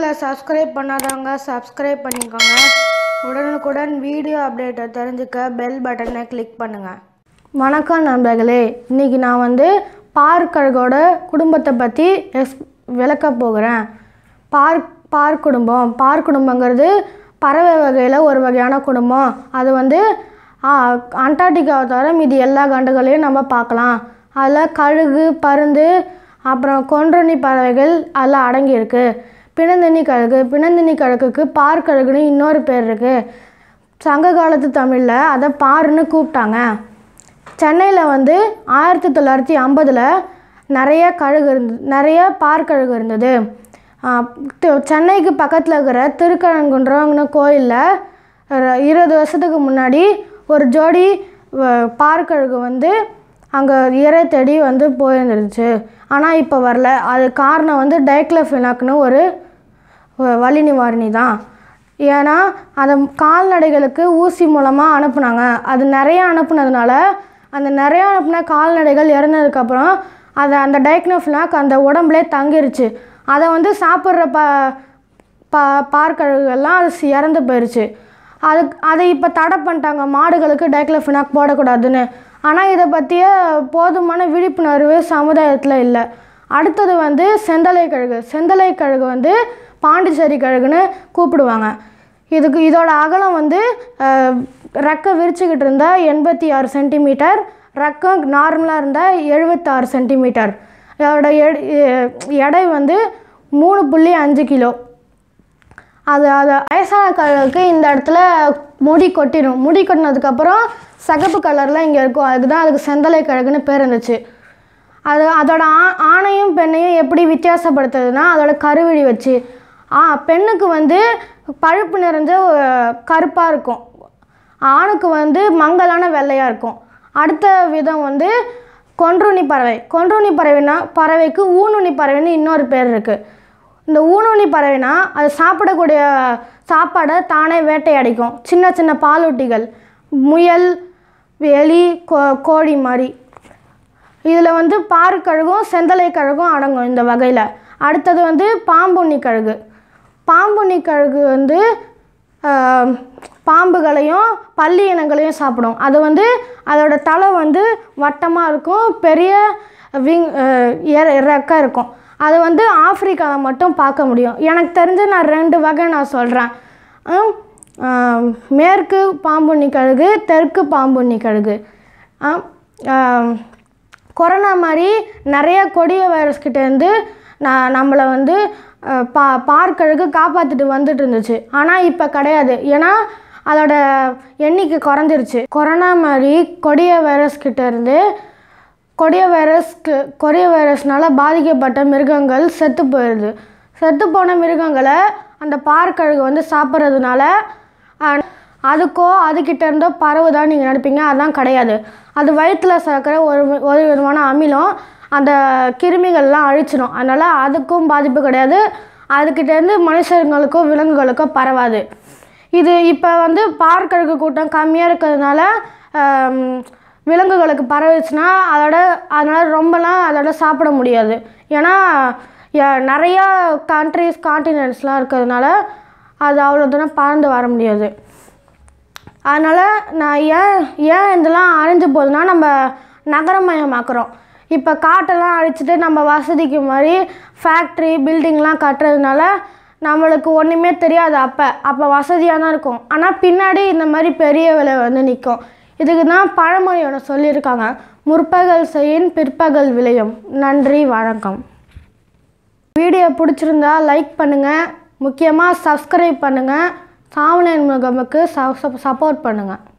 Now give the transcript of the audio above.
சேனலை சப்ஸ்கிரைப் பண்ணாதவங்க சப்ஸ்கிரைப் பண்ணிக்கோங்க உடனுக்குடன் வீடியோ அப்டேட்டை தெரிஞ்சுக்க பெல் பட்டனை கிளிக் பண்ணுங்கள் வணக்கம் நண்பர்களே இன்றைக்கி நான் வந்து பார்க்கழகோட குடும்பத்தை பற்றி எஸ் விளக்க போகிறேன் பார்க் பார் குடும்பம் பார் குடும்பங்கிறது பறவை வகையில் ஒரு வகையான குடும்பம் அது வந்து அண்டார்டிகாவை தவிர மீதி எல்லா கண்டுகளையும் நம்ம பார்க்கலாம் அதில் கழுகு பருந்து அப்புறம் கொன்றணி பறவைகள் அதில் அடங்கியிருக்கு பிணந்தண்ணி கழகு பிணந்தண்ணி கழகுக்கு பார் கழகுன்னு இன்னொரு பேர் இருக்குது சங்க காலத்து தமிழில் அதை பாருன்னு கூப்பிட்டாங்க சென்னையில் வந்து ஆயிரத்தி தொள்ளாயிரத்தி ஐம்பதில் நிறைய கழுகு இருந்து நிறைய பார் கழுகு இருந்தது சென்னைக்கு பக்கத்தில் இருக்கிற திருக்கரங்குன்றங்கிற கோயிலில் இருபது வருஷத்துக்கு முன்னாடி ஒரு ஜோடி பார்க்கழுகு வந்து அங்கே இறை தேடி வந்து போயிருந்துருச்சு ஆனால் இப்போ வரல அது காரணம் வந்து டைக்ளஃபினாக்னு ஒரு வலி நிவாரணி தான் ஏன்னா அந்த கால்நடைகளுக்கு ஊசி மூலமாக அனுப்புனாங்க அது நிறையா அனுப்புனதுனால அந்த நிறையா அனுப்புன கால்நடைகள் இறந்ததுக்கப்புறம் அதை அந்த டைக்னோஃபினாக் அந்த உடம்புலே தங்கிருச்சு அதை வந்து சாப்பிட்ற ப பா பார்க்கழுகெல்லாம் அது இறந்து போயிடுச்சு அது அதை இப்போ தடை பண்ணிட்டாங்க மாடுகளுக்கு டைக்ளோஃபினாக் போடக்கூடாதுன்னு ஆனால் இதை பற்றிய போதுமான விழிப்புணர்வு சமுதாயத்தில் இல்லை அடுத்தது வந்து செந்தலை கழுகு செந்தலை கழுகு வந்து பாண்டிச்சேரி கழுகுன்னு கூப்பிடுவாங்க இதுக்கு இதோட அகலம் வந்து ரெக்கை விரிச்சுக்கிட்டு இருந்தால் எண்பத்தி ஆறு சென்டிமீட்டர் ரக்கம் நார்மலாக இருந்தால் எழுபத்தாறு சென்டிமீட்டர் இதோட எடை வந்து மூணு புள்ளி அஞ்சு கிலோ அது அது வயசான கலருக்கு இந்த இடத்துல முடி கொட்டிடும் முடி கொட்டினதுக்கப்புறம் சகப்பு கலர்லாம் இங்கே இருக்கும் அதுக்கு தான் அதுக்கு செந்தலை கிழங்குன்னு பேர் இருந்துச்சு அது அதோட ஆ ஆணையும் பெண்ணையும் எப்படி வித்தியாசப்படுத்துறதுனா அதோட கருவிழி வச்சு ஆ பெண்ணுக்கு வந்து பழுப்பு நிறைஞ்ச கருப்பாக இருக்கும் ஆணுக்கு வந்து மங்கலான வெள்ளையாக இருக்கும் அடுத்த விதம் வந்து கொன்றுணி பறவை கொன்றுணி பறவைனா பறவைக்கு ஊனுணி பறவைன்னு இன்னொரு பேர் இருக்குது இந்த ஊனொலி பறவைனா அது சாப்பிடக்கூடிய சாப்பாடை தானே வேட்டையடிக்கும் சின்ன சின்ன பாலூட்டிகள் முயல் எலி கோ கோழி மாதிரி இதில் வந்து கழுகும் செந்தலை கழுகும் அடங்கும் இந்த வகையில் அடுத்தது வந்து பாம்புண்ணி கழுகு பாம்புண்ணி கழுகு வந்து பாம்புகளையும் பள்ளி இனங்களையும் சாப்பிடும் அது வந்து அதோடய தலை வந்து வட்டமாக இருக்கும் பெரிய விங் இறக்கம் இருக்கும் அது வந்து ஆப்ரிக்காவில் மட்டும் பார்க்க முடியும் எனக்கு தெரிஞ்சு நான் ரெண்டு வகை நான் சொல்கிறேன் மேற்கு பாம்புண்ணி கழுகு தெற்கு பாம்புண்ணி கழுகு கொரோனா மாதிரி நிறைய கொடிய வைரஸ்கிட்டேருந்து நான் நம்மளை வந்து பா பார்க்கழுகு காப்பாற்றிட்டு வந்துட்டு இருந்துச்சு ஆனால் இப்போ கிடையாது ஏன்னா அதோட எண்ணிக்கை குறைஞ்சிருச்சு கொரோனா மாதிரி கொடிய வைரஸ் இருந்து கொடிய வைரஸ்க்கு கொரிய வைரஸ்னால் பாதிக்கப்பட்ட மிருகங்கள் செத்து போயிடுது செத்து போன மிருகங்களை அந்த பார்க்கழுகு வந்து சாப்பிட்றதுனால அதுக்கோ அதுக்கிட்ட இருந்தோ பறவை தான் நீங்கள் நினைப்பீங்க அதான் கிடையாது அது வயிற்றில் சேர்க்குற ஒரு ஒரு விதமான அமிலம் அந்த கிருமிகள்லாம் அழிச்சிடும் அதனால் அதுக்கும் பாதிப்பு கிடையாது அதுக்கிட்டேருந்து மனுஷங்களுக்கோ விலங்குகளுக்கோ பரவாது இது இப்போ வந்து பார்க்கழுகு கூட்டம் கம்மியாக இருக்கிறதுனால விலங்குகளுக்கு பரவிச்சுன்னா அதோட அதனால் ரொம்பலாம் அதோட சாப்பிட முடியாது ஏன்னா நிறையா கண்ட்ரிஸ் கான்டினென்ட்ஸ்லாம் இருக்கிறதுனால அது அவ்வளோ தூரம் பறந்து வர முடியாது அதனால் நான் ஏன் ஏன் இதெல்லாம் அழிஞ்சு போகுதுன்னா நம்ம நகரமயமாக்குறோம் இப்போ காட்டெல்லாம் அழிச்சிட்டு நம்ம வசதிக்கு மாதிரி ஃபேக்ட்ரி பில்டிங்லாம் கட்டுறதுனால நம்மளுக்கு ஒன்றுமே தெரியாது அப்போ அப்போ வசதியாக தான் இருக்கும் ஆனால் பின்னாடி இந்த மாதிரி பெரிய விலை வந்து நிற்கும் இதுக்கு தான் பழமொழியோட சொல்லியிருக்காங்க முற்பகல் செய்யின் பிற்பகல் விளையும் நன்றி வணக்கம் வீடியோ பிடிச்சிருந்தா லைக் பண்ணுங்கள் முக்கியமாக சப்ஸ்கிரைப் பண்ணுங்கள் சாமனேன் முகமுக்கு சப்போர்ட் பண்ணுங்கள்